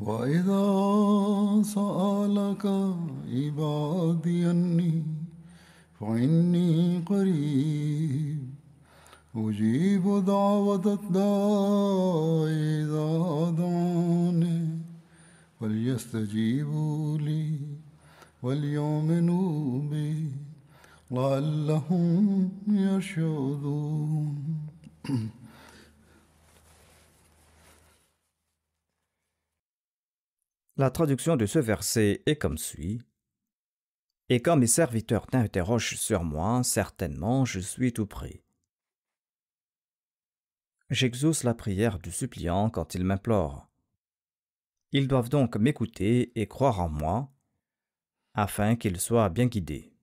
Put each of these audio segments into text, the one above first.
واذا سالك عبادي اني فاني قريب اجيب دعوه الداع اذا دعاني فليستجيبوا لي وليؤمنوا بي لعلهم يشهدون La traduction de ce verset est comme suit. Et quand mes serviteurs t'interrogent sur moi, certainement je suis tout prêt. J'exauce la prière du suppliant quand il m'implore. Ils doivent donc m'écouter et croire en moi, afin qu'ils soient bien guidés.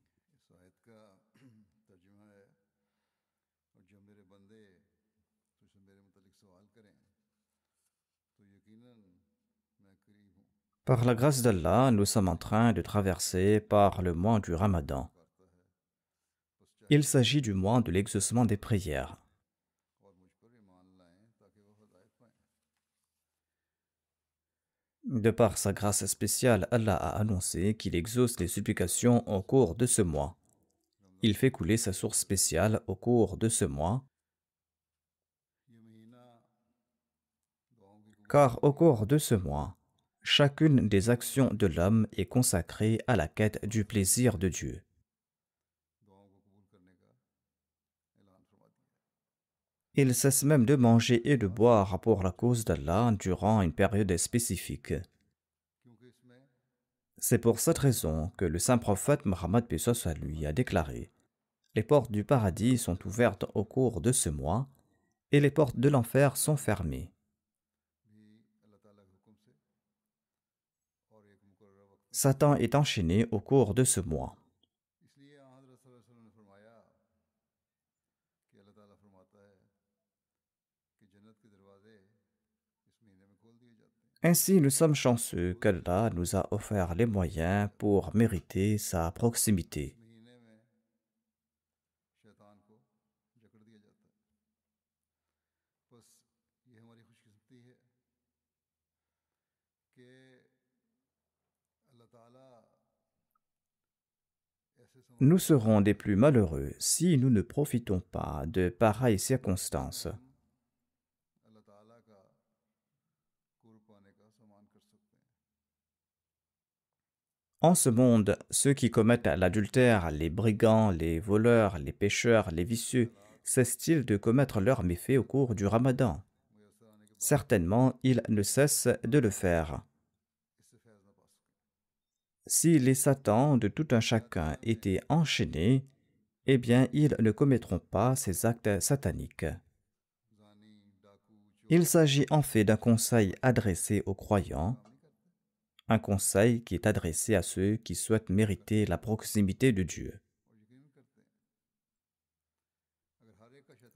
Par la grâce d'Allah, nous sommes en train de traverser par le mois du Ramadan. Il s'agit du mois de l'exaucement des prières. De par sa grâce spéciale, Allah a annoncé qu'il exauce les supplications au cours de ce mois. Il fait couler sa source spéciale au cours de ce mois, car au cours de ce mois, chacune des actions de l'homme est consacrée à la quête du plaisir de Dieu. Il cesse même de manger et de boire pour la cause d'Allah durant une période spécifique. C'est pour cette raison que le saint prophète Mohammed Pesos lui a déclaré Les portes du paradis sont ouvertes au cours de ce mois et les portes de l'enfer sont fermées. Satan est enchaîné au cours de ce mois. Ainsi, nous sommes chanceux qu'Allah nous a offert les moyens pour mériter sa proximité. nous serons des plus malheureux si nous ne profitons pas de pareilles circonstances. En ce monde, ceux qui commettent l'adultère, les brigands, les voleurs, les pêcheurs, les vicieux, cessent-ils de commettre leurs méfaits au cours du ramadan Certainement, ils ne cessent de le faire. Si les satans de tout un chacun étaient enchaînés, eh bien ils ne commettront pas ces actes sataniques. Il s'agit en fait d'un conseil adressé aux croyants, un conseil qui est adressé à ceux qui souhaitent mériter la proximité de Dieu.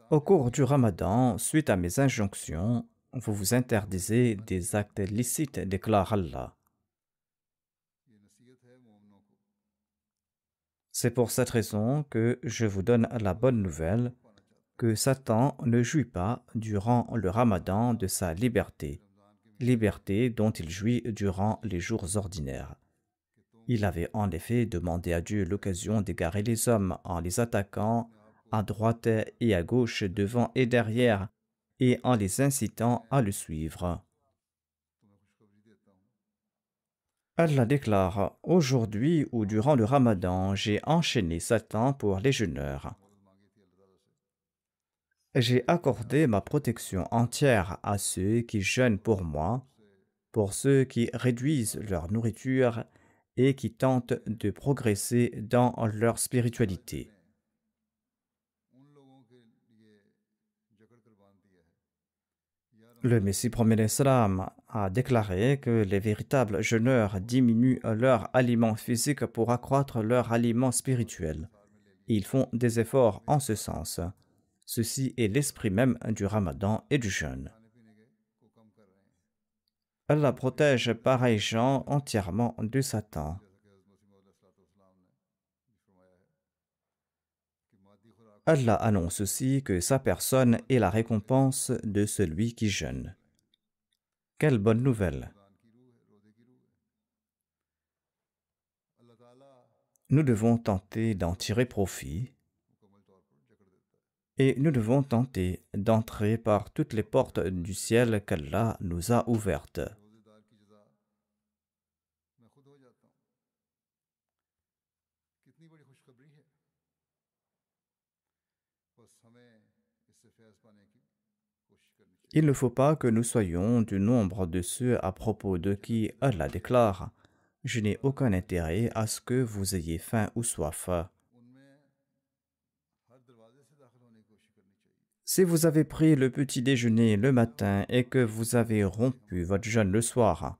Au cours du ramadan, suite à mes injonctions, vous vous interdisez des actes licites, déclare Allah. C'est pour cette raison que je vous donne la bonne nouvelle que Satan ne jouit pas durant le ramadan de sa liberté, liberté dont il jouit durant les jours ordinaires. Il avait en effet demandé à Dieu l'occasion d'égarer les hommes en les attaquant à droite et à gauche, devant et derrière, et en les incitant à le suivre. Allah déclare Aujourd'hui ou durant le ramadan, j'ai enchaîné Satan pour les jeûneurs. J'ai accordé ma protection entière à ceux qui jeûnent pour moi, pour ceux qui réduisent leur nourriture et qui tentent de progresser dans leur spiritualité. Le Messie promet l'Islam a déclaré que les véritables jeûneurs diminuent leur aliment physique pour accroître leur aliment spirituel. Ils font des efforts en ce sens. Ceci est l'esprit même du ramadan et du jeûne. Allah protège pareils gens entièrement de Satan. Allah annonce aussi que sa personne est la récompense de celui qui jeûne. Quelle bonne nouvelle Nous devons tenter d'en tirer profit et nous devons tenter d'entrer par toutes les portes du ciel qu'Allah nous a ouvertes. Il ne faut pas que nous soyons du nombre de ceux à propos de qui Allah déclare Je n'ai aucun intérêt à ce que vous ayez faim ou soif. Si vous avez pris le petit déjeuner le matin et que vous avez rompu votre jeûne le soir,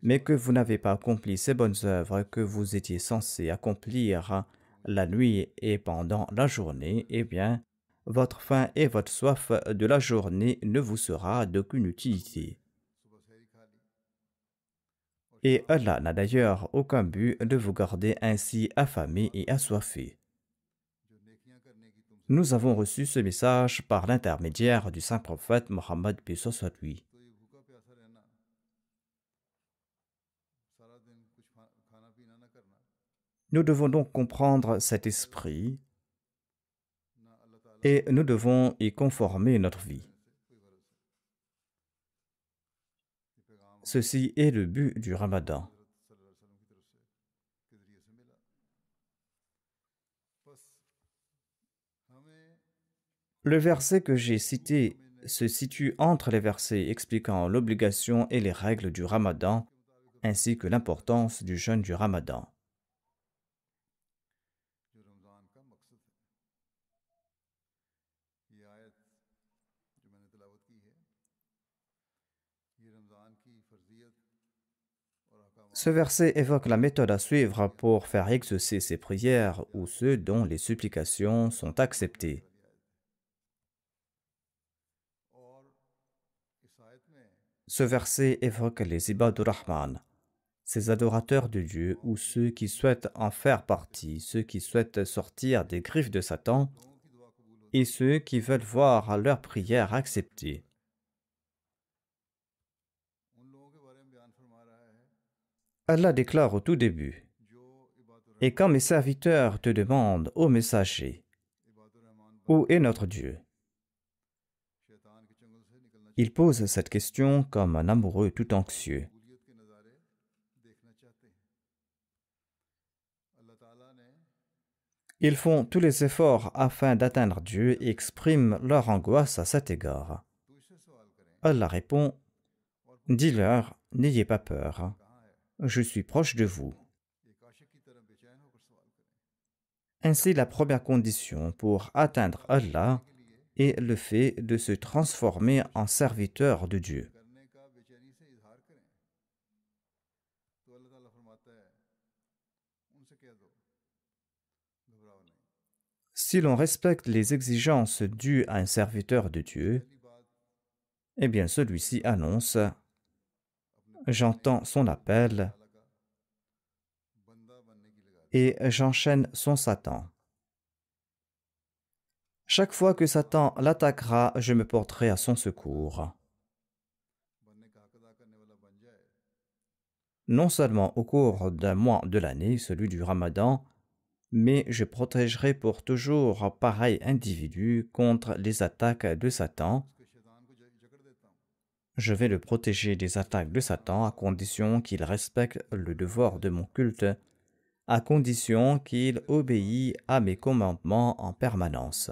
mais que vous n'avez pas accompli ces bonnes œuvres que vous étiez censé accomplir la nuit et pendant la journée, eh bien, votre faim et votre soif de la journée ne vous sera d'aucune utilité. Et Allah n'a d'ailleurs aucun but de vous garder ainsi affamé et assoiffé. Nous avons reçu ce message par l'intermédiaire du saint prophète Mohammed lui. Nous devons donc comprendre cet esprit et nous devons y conformer notre vie. Ceci est le but du ramadan. Le verset que j'ai cité se situe entre les versets expliquant l'obligation et les règles du ramadan, ainsi que l'importance du jeûne du ramadan. Ce verset évoque la méthode à suivre pour faire exaucer ses prières ou ceux dont les supplications sont acceptées. Ce verset évoque les Ibadur Rahman, ces adorateurs de Dieu ou ceux qui souhaitent en faire partie, ceux qui souhaitent sortir des griffes de Satan et ceux qui veulent voir leurs prières acceptées. Allah déclare au tout début Et quand mes serviteurs te demandent, ô messager, où est notre Dieu Il pose cette question comme un amoureux tout anxieux. Ils font tous les efforts afin d'atteindre Dieu et expriment leur angoisse à cet égard. Allah répond Dis-leur, n'ayez pas peur je suis proche de vous. Ainsi, la première condition pour atteindre Allah est le fait de se transformer en serviteur de Dieu. Si l'on respecte les exigences dues à un serviteur de Dieu, eh bien celui-ci annonce j'entends son appel et j'enchaîne son Satan. Chaque fois que Satan l'attaquera, je me porterai à son secours. Non seulement au cours d'un mois de l'année, celui du Ramadan, mais je protégerai pour toujours pareil individu contre les attaques de Satan je vais le protéger des attaques de Satan à condition qu'il respecte le devoir de mon culte, à condition qu'il obéit à mes commandements en permanence.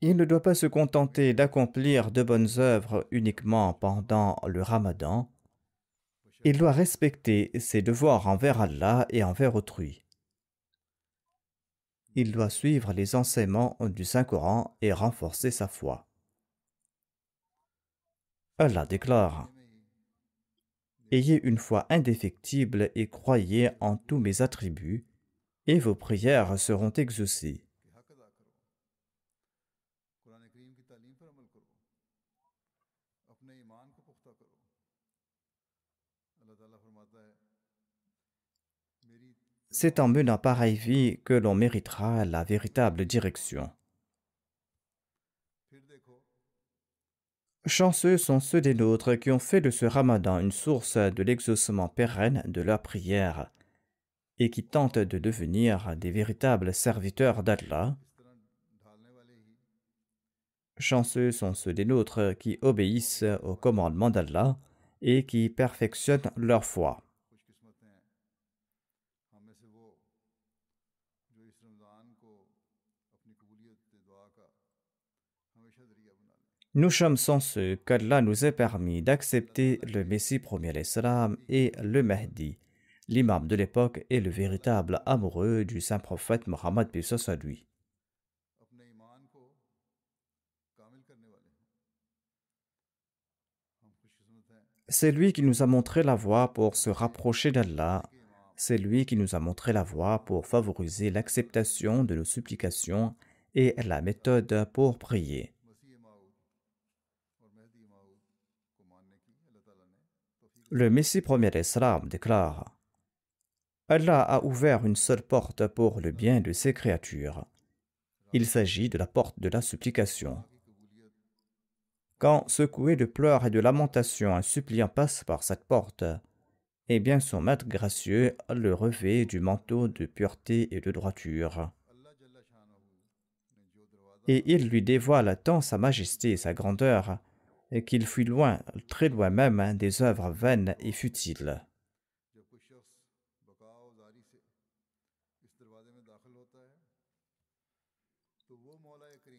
Il ne doit pas se contenter d'accomplir de bonnes œuvres uniquement pendant le ramadan. Il doit respecter ses devoirs envers Allah et envers autrui il doit suivre les enseignements du Saint-Coran et renforcer sa foi. Allah déclare Ayez une foi indéfectible et croyez en tous mes attributs, et vos prières seront exaucées. c'est en menant pareille vie que l'on méritera la véritable direction. Chanceux sont ceux des nôtres qui ont fait de ce ramadan une source de l'exaucement pérenne de leur prière et qui tentent de devenir des véritables serviteurs d'Allah. Chanceux sont ceux des nôtres qui obéissent au commandement d'Allah et qui perfectionnent leur foi. Nous sommes ceux qu'Allah nous ait permis d'accepter le Messie premier et le Mahdi. L'imam de l'époque est le véritable amoureux du saint prophète Mohammed soit lui. C'est lui qui nous a montré la voie pour se rapprocher d'Allah. C'est lui qui nous a montré la voie pour favoriser l'acceptation de nos supplications et la méthode pour prier. Le Messie premier Islam déclare Allah a ouvert une seule porte pour le bien de ses créatures. Il s'agit de la porte de la supplication. Quand secoué de pleurs et de lamentations, un suppliant passe par cette porte, eh bien son maître gracieux le revêt du manteau de pureté et de droiture. Et il lui dévoile tant sa majesté et sa grandeur et qu'il fuit loin, très loin même, hein, des œuvres vaines et futiles.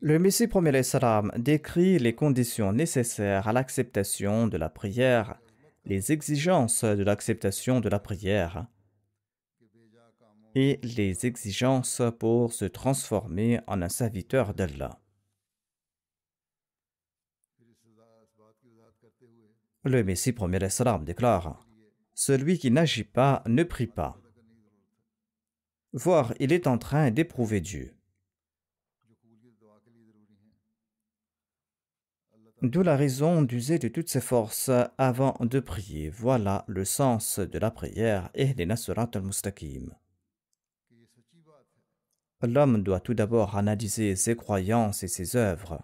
Le Messie premier salam décrit les conditions nécessaires à l'acceptation de la prière, les exigences de l'acceptation de la prière et les exigences pour se transformer en un serviteur d'Allah. Le Messie premier salam déclare Celui qui n'agit pas ne prie pas. Voir, il est en train d'éprouver Dieu. D'où la raison d'user de toutes ses forces avant de prier. Voilà le sens de la prière et les Nasurat al-Mustaqim. L'homme doit tout d'abord analyser ses croyances et ses œuvres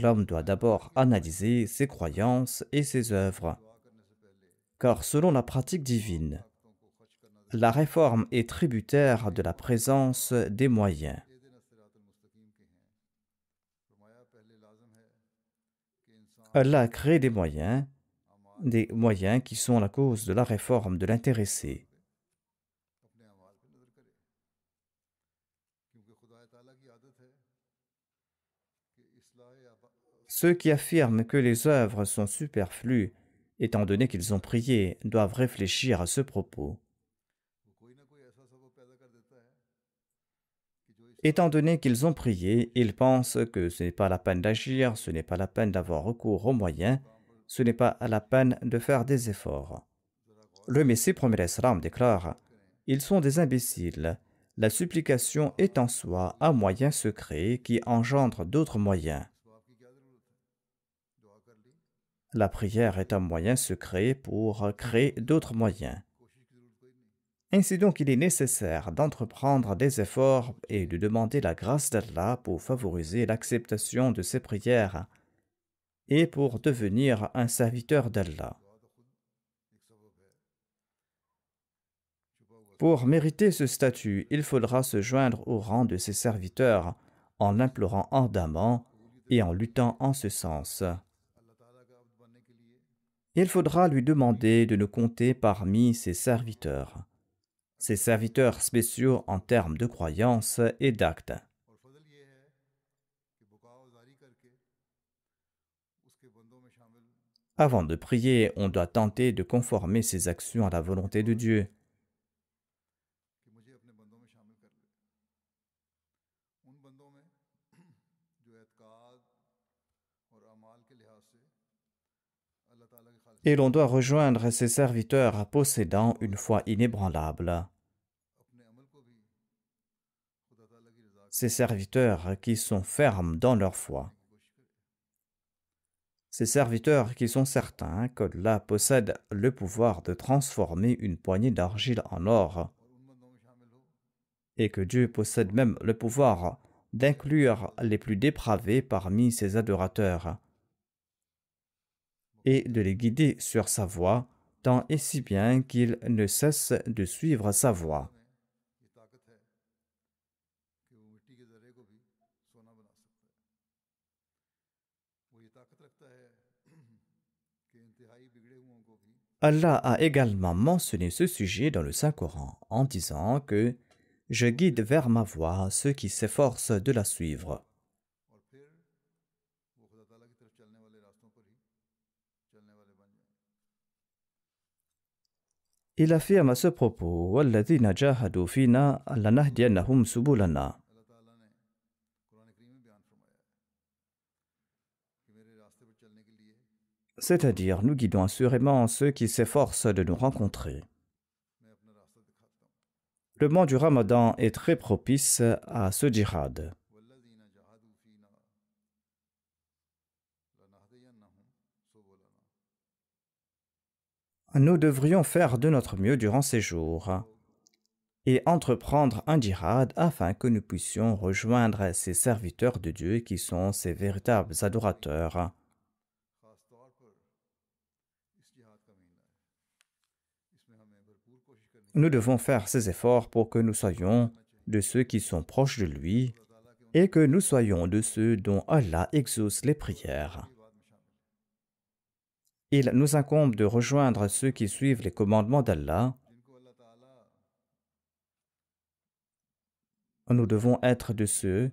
l'homme doit d'abord analyser ses croyances et ses œuvres. Car selon la pratique divine, la réforme est tributaire de la présence des moyens. Allah a créé des moyens, des moyens qui sont la cause de la réforme de l'intéressé. Ceux qui affirment que les œuvres sont superflues, étant donné qu'ils ont prié, doivent réfléchir à ce propos. Étant donné qu'ils ont prié, ils pensent que ce n'est pas la peine d'agir, ce n'est pas la peine d'avoir recours aux moyens, ce n'est pas à la peine de faire des efforts. Le Messie premier Islam déclare Ils sont des imbéciles. La supplication est en soi un moyen secret qui engendre d'autres moyens. La prière est un moyen secret pour créer d'autres moyens. Ainsi donc, il est nécessaire d'entreprendre des efforts et de demander la grâce d'Allah pour favoriser l'acceptation de ses prières et pour devenir un serviteur d'Allah. Pour mériter ce statut, il faudra se joindre au rang de ses serviteurs en implorant ardemment et en luttant en ce sens il faudra lui demander de nous compter parmi ses serviteurs, ses serviteurs spéciaux en termes de croyance et d'actes. Avant de prier, on doit tenter de conformer ses actions à la volonté de Dieu. et l'on doit rejoindre ses serviteurs possédant une foi inébranlable. Ces serviteurs qui sont fermes dans leur foi. Ces serviteurs qui sont certains que qu'Allah possède le pouvoir de transformer une poignée d'argile en or, et que Dieu possède même le pouvoir d'inclure les plus dépravés parmi ses adorateurs et de les guider sur sa voie, tant et si bien qu'ils ne cessent de suivre sa voie. Allah a également mentionné ce sujet dans le Saint-Coran en disant que Je guide vers ma voie ceux qui s'efforcent de la suivre. Il affirme à ce propos C'est-à-dire, nous guidons assurément ceux qui s'efforcent de nous rencontrer. Le mois du Ramadan est très propice à ce djihad. nous devrions faire de notre mieux durant ces jours et entreprendre un djihad afin que nous puissions rejoindre ces serviteurs de Dieu qui sont ces véritables adorateurs. Nous devons faire ces efforts pour que nous soyons de ceux qui sont proches de lui et que nous soyons de ceux dont Allah exauce les prières il nous incombe de rejoindre ceux qui suivent les commandements d'Allah. Nous devons être de ceux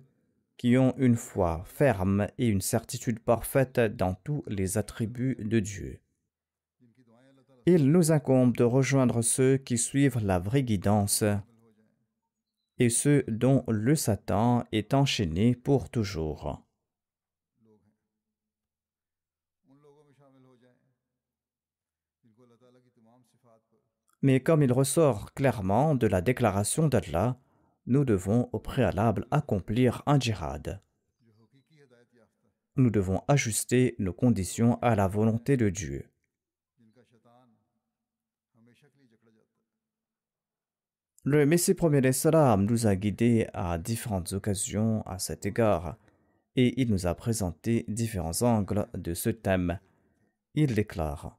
qui ont une foi ferme et une certitude parfaite dans tous les attributs de Dieu. Il nous incombe de rejoindre ceux qui suivent la vraie guidance et ceux dont le Satan est enchaîné pour toujours. mais comme il ressort clairement de la déclaration d'Allah, nous devons au préalable accomplir un djihad. Nous devons ajuster nos conditions à la volonté de Dieu. Le Messie premier des salam nous a guidés à différentes occasions à cet égard et il nous a présenté différents angles de ce thème. Il déclare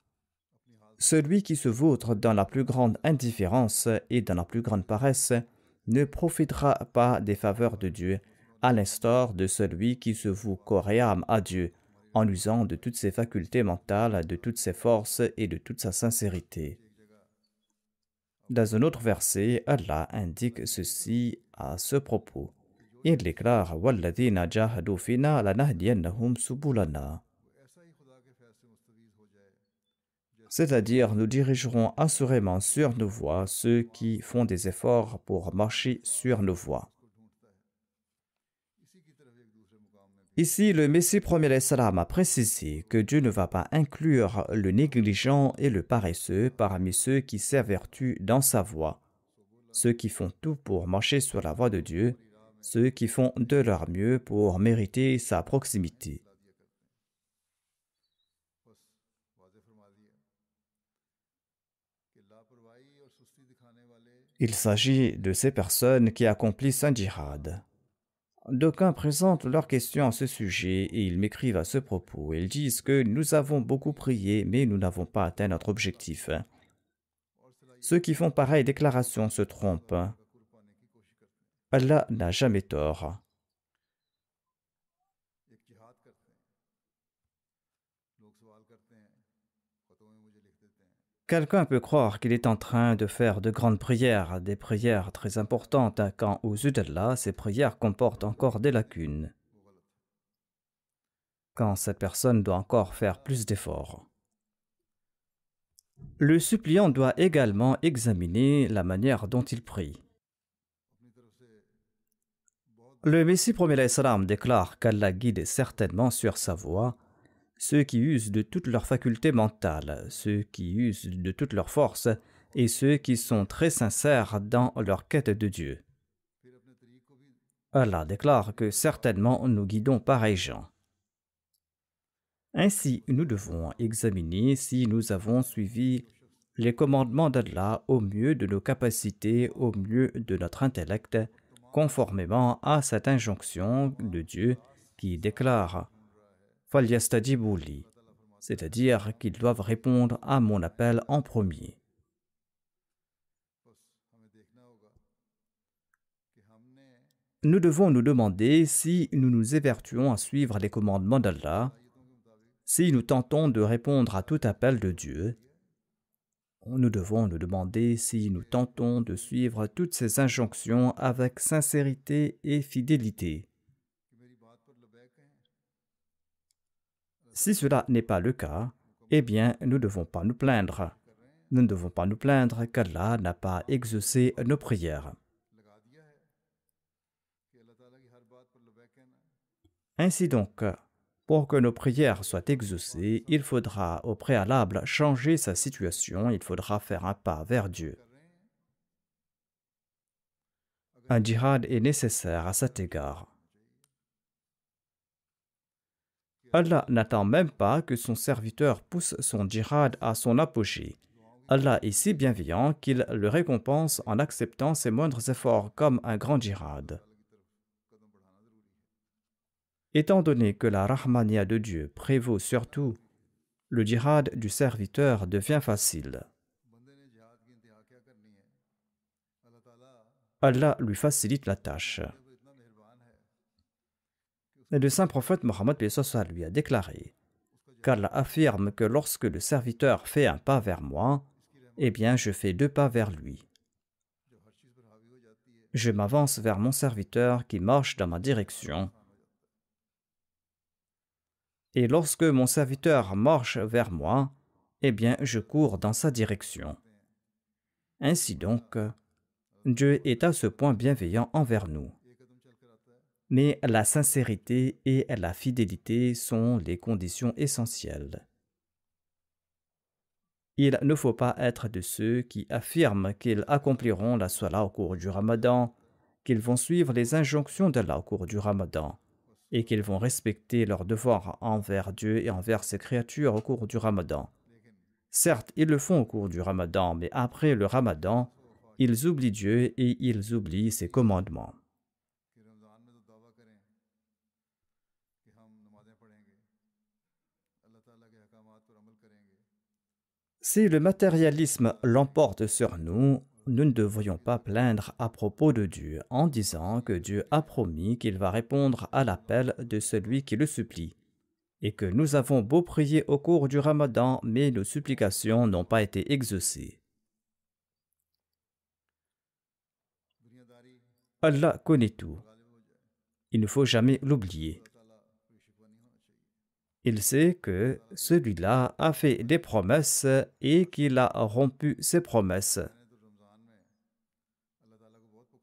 celui qui se vautre dans la plus grande indifférence et dans la plus grande paresse ne profitera pas des faveurs de Dieu, à l'instar de celui qui se voue corps à Dieu, en usant de toutes ses facultés mentales, de toutes ses forces et de toute sa sincérité. Dans un autre verset, Allah indique ceci à ce propos. Il déclare « fina subulana » c'est-à-dire nous dirigerons assurément sur nos voies ceux qui font des efforts pour marcher sur nos voies. Ici, le Messie premier salam a précisé que Dieu ne va pas inclure le négligent et le paresseux parmi ceux qui s'évertuent dans sa voie, ceux qui font tout pour marcher sur la voie de Dieu, ceux qui font de leur mieux pour mériter sa proximité. Il s'agit de ces personnes qui accomplissent un djihad. D'aucuns présentent leurs questions à ce sujet et ils m'écrivent à ce propos. Ils disent que nous avons beaucoup prié mais nous n'avons pas atteint notre objectif. Ceux qui font pareille déclaration se trompent. Allah n'a jamais tort. Quelqu'un peut croire qu'il est en train de faire de grandes prières, des prières très importantes, hein, quand aux yeux d'Allah, ces prières comportent encore des lacunes. Quand cette personne doit encore faire plus d'efforts. Le suppliant doit également examiner la manière dont il prie. Le Messie premier déclare qu'Allah guide certainement sur sa voie ceux qui usent de toutes leurs facultés mentales, ceux qui usent de toutes leurs forces, et ceux qui sont très sincères dans leur quête de Dieu. Allah déclare que certainement nous guidons pareils gens. Ainsi, nous devons examiner si nous avons suivi les commandements d'Allah au mieux de nos capacités, au mieux de notre intellect, conformément à cette injonction de Dieu qui déclare c'est-à-dire qu'ils doivent répondre à mon appel en premier. Nous devons nous demander si nous nous évertuons à suivre les commandements d'Allah, si nous tentons de répondre à tout appel de Dieu. Nous devons nous demander si nous tentons de suivre toutes ces injonctions avec sincérité et fidélité. Si cela n'est pas le cas, eh bien, nous ne devons pas nous plaindre. Nous ne devons pas nous plaindre qu'Allah n'a pas exaucé nos prières. Ainsi donc, pour que nos prières soient exaucées, il faudra au préalable changer sa situation, il faudra faire un pas vers Dieu. Un djihad est nécessaire à cet égard. Allah n'attend même pas que son serviteur pousse son djihad à son apogée. Allah est si bienveillant qu'il le récompense en acceptant ses moindres efforts comme un grand djihad. Étant donné que la Rahmania de Dieu prévaut surtout, le djihad du serviteur devient facile. Allah lui facilite la tâche le saint prophète Mohammed lui a déclaré qu'Allah affirme que lorsque le serviteur fait un pas vers moi, eh bien je fais deux pas vers lui. Je m'avance vers mon serviteur qui marche dans ma direction. Et lorsque mon serviteur marche vers moi, eh bien je cours dans sa direction. Ainsi donc, Dieu est à ce point bienveillant envers nous mais la sincérité et la fidélité sont les conditions essentielles. Il ne faut pas être de ceux qui affirment qu'ils accompliront la Salah au cours du Ramadan, qu'ils vont suivre les injonctions d'Allah au cours du Ramadan, et qu'ils vont respecter leurs devoirs envers Dieu et envers ses créatures au cours du Ramadan. Certes, ils le font au cours du Ramadan, mais après le Ramadan, ils oublient Dieu et ils oublient ses commandements. Si le matérialisme l'emporte sur nous, nous ne devrions pas plaindre à propos de Dieu en disant que Dieu a promis qu'il va répondre à l'appel de celui qui le supplie, et que nous avons beau prier au cours du ramadan, mais nos supplications n'ont pas été exaucées. Allah connaît tout. Il ne faut jamais l'oublier. Il sait que celui-là a fait des promesses et qu'il a rompu ses promesses.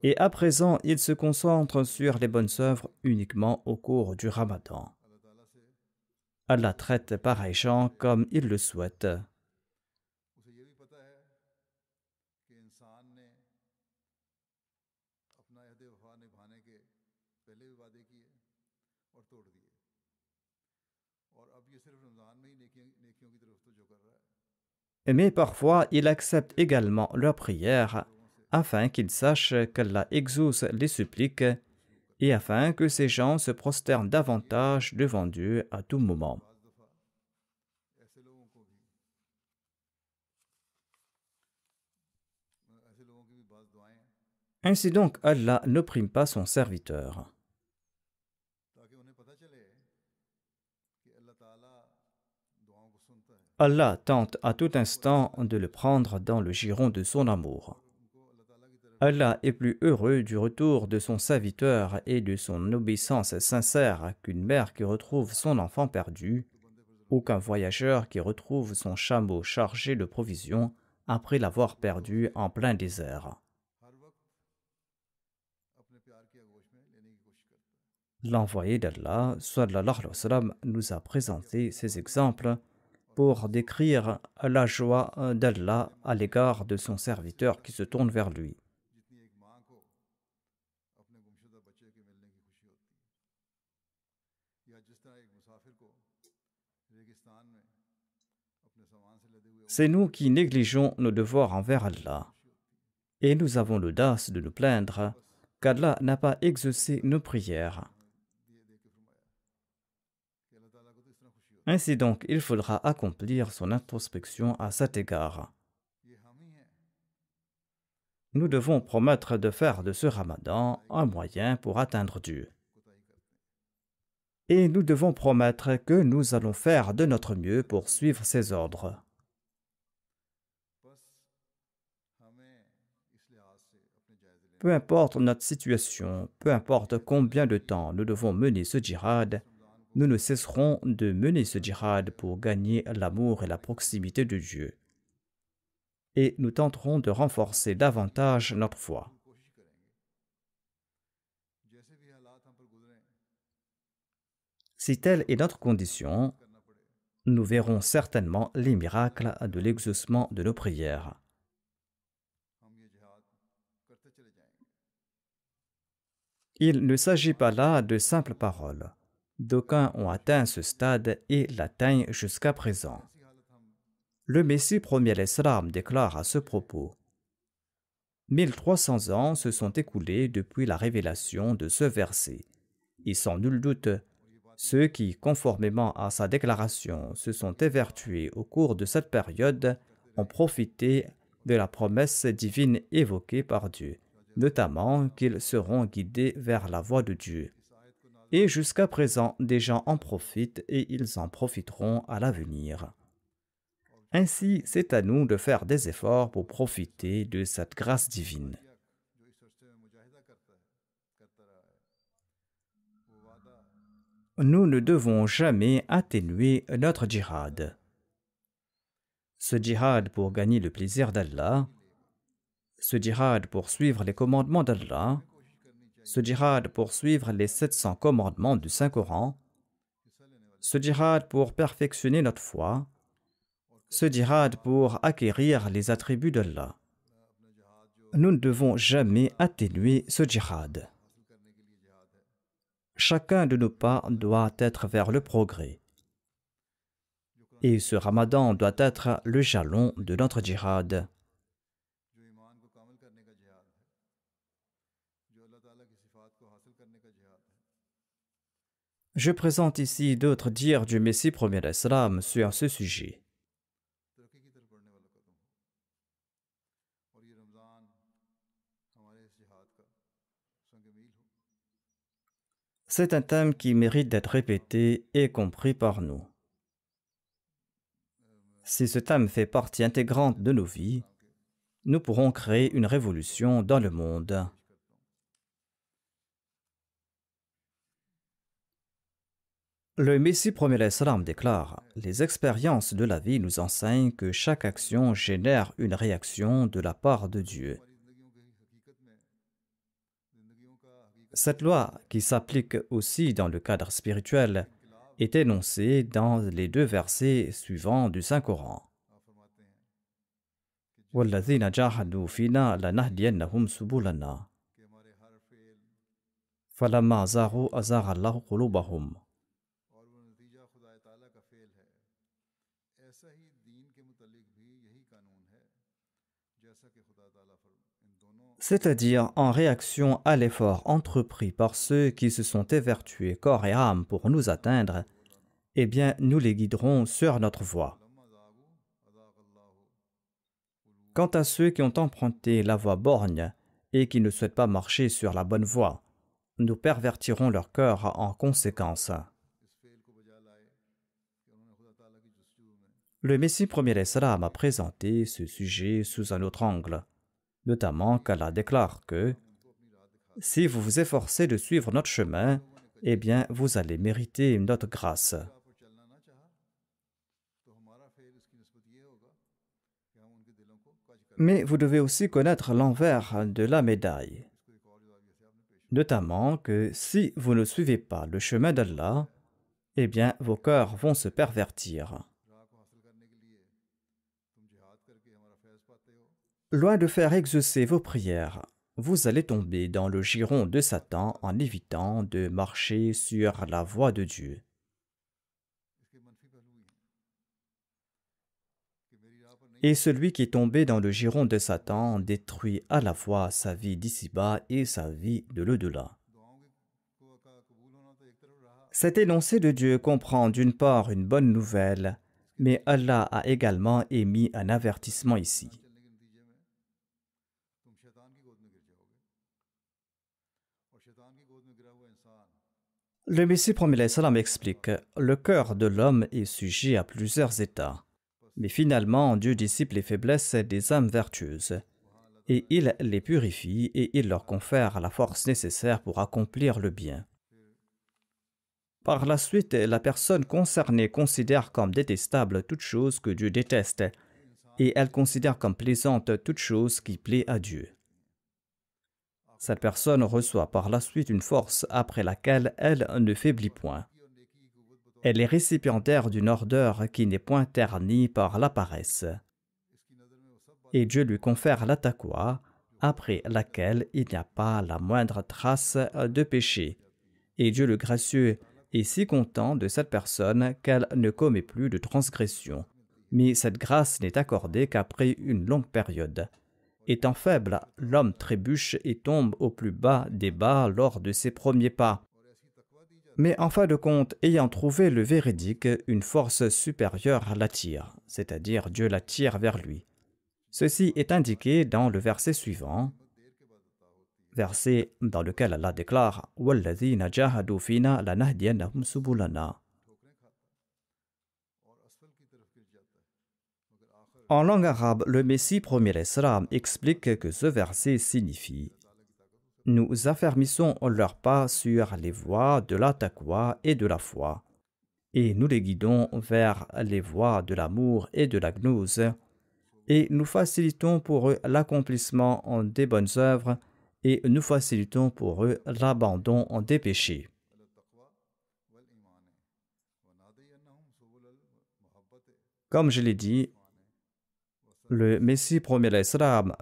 Et à présent, il se concentre sur les bonnes œuvres uniquement au cours du ramadan. Allah traite pareil gens comme il le souhaite. mais parfois il accepte également leurs prières afin qu'ils sachent qu'Allah exauce les suppliques et afin que ces gens se prosternent davantage devant Dieu à tout moment. Ainsi donc, Allah n'opprime pas son serviteur. Allah tente à tout instant de le prendre dans le giron de son amour. Allah est plus heureux du retour de son serviteur et de son obéissance sincère qu'une mère qui retrouve son enfant perdu, ou qu'un voyageur qui retrouve son chameau chargé de provisions après l'avoir perdu en plein désert. L'envoyé d'Allah, sallallahu nous a présenté ces exemples pour décrire la joie euh, d'Allah à l'égard de son serviteur qui se tourne vers lui. C'est nous qui négligeons nos devoirs envers Allah et nous avons l'audace de nous plaindre qu'Allah n'a pas exaucé nos prières. Ainsi donc, il faudra accomplir son introspection à cet égard. Nous devons promettre de faire de ce ramadan un moyen pour atteindre Dieu. Et nous devons promettre que nous allons faire de notre mieux pour suivre ses ordres. Peu importe notre situation, peu importe combien de temps nous devons mener ce djihad, nous ne cesserons de mener ce djihad pour gagner l'amour et la proximité de Dieu. Et nous tenterons de renforcer davantage notre foi. Si telle est notre condition, nous verrons certainement les miracles de l'exaucement de nos prières. Il ne s'agit pas là de simples paroles. D'aucuns ont atteint ce stade et l'atteignent jusqu'à présent. Le Messie premier l'Islam déclare à ce propos 1300 ans se sont écoulés depuis la révélation de ce verset, et sans nul doute, ceux qui, conformément à sa déclaration, se sont évertués au cours de cette période ont profité de la promesse divine évoquée par Dieu, notamment qu'ils seront guidés vers la voie de Dieu et jusqu'à présent des gens en profitent et ils en profiteront à l'avenir. Ainsi, c'est à nous de faire des efforts pour profiter de cette grâce divine. Nous ne devons jamais atténuer notre djihad. Ce djihad pour gagner le plaisir d'Allah, ce djihad pour suivre les commandements d'Allah, ce djihad pour suivre les 700 commandements du Saint-Coran, ce djihad pour perfectionner notre foi, ce djihad pour acquérir les attributs d'Allah. Nous ne devons jamais atténuer ce djihad. Chacun de nos pas doit être vers le progrès. Et ce ramadan doit être le jalon de notre djihad. Je présente ici d'autres dires du Messie premier Islam sur ce sujet. C'est un thème qui mérite d'être répété et compris par nous. Si ce thème fait partie intégrante de nos vies, nous pourrons créer une révolution dans le monde. Le Messie premier salam déclare Les expériences de la vie nous enseignent que chaque action génère une réaction de la part de Dieu. Cette loi, qui s'applique aussi dans le cadre spirituel, est énoncée dans les deux versets suivants du Saint-Coran. c'est-à-dire en réaction à l'effort entrepris par ceux qui se sont évertués corps et âme pour nous atteindre, eh bien nous les guiderons sur notre voie. Quant à ceux qui ont emprunté la voie borgne et qui ne souhaitent pas marcher sur la bonne voie, nous pervertirons leur cœur en conséquence. le Messie premier Islam a présenté ce sujet sous un autre angle, notamment qu'Allah déclare que Si vous vous efforcez de suivre notre chemin, eh bien vous allez mériter notre grâce. Mais vous devez aussi connaître l'envers de la médaille, notamment que si vous ne suivez pas le chemin d'Allah, eh bien vos cœurs vont se pervertir. Loin de faire exaucer vos prières, vous allez tomber dans le giron de Satan en évitant de marcher sur la voie de Dieu. Et celui qui est tombé dans le giron de Satan détruit à la fois sa vie d'ici-bas et sa vie de l'au-delà. Cet énoncé de Dieu comprend d'une part une bonne nouvelle, mais Allah a également émis un avertissement ici. Le Messie premier l'Islam explique Le cœur de l'homme est sujet à plusieurs états. Mais finalement, Dieu dissipe les faiblesses des âmes vertueuses. Et il les purifie et il leur confère la force nécessaire pour accomplir le bien. Par la suite, la personne concernée considère comme détestable toute chose que Dieu déteste, et elle considère comme plaisante toute chose qui plaît à Dieu. Cette personne reçoit par la suite une force après laquelle elle ne faiblit point. Elle est récipiendaire d'une ordure qui n'est point ternie par la paresse. Et Dieu lui confère l'attaqua, après laquelle il n'y a pas la moindre trace de péché. Et Dieu le gracieux est si content de cette personne qu'elle ne commet plus de transgression. Mais cette grâce n'est accordée qu'après une longue période. Étant faible, l'homme trébuche et tombe au plus bas des bas lors de ses premiers pas. Mais en fin de compte, ayant trouvé le véridique, une force supérieure l'attire, c'est-à-dire Dieu l'attire vers lui. Ceci est indiqué dans le verset suivant, verset dans lequel Allah déclare En langue arabe, le Messie premier Isra explique que ce verset signifie Nous affermissons leurs pas sur les voies de la taqwa et de la foi, et nous les guidons vers les voies de l'amour et de la gnose, et nous facilitons pour eux l'accomplissement des bonnes œuvres, et nous facilitons pour eux l'abandon des péchés. Comme je l'ai dit, le Messie premier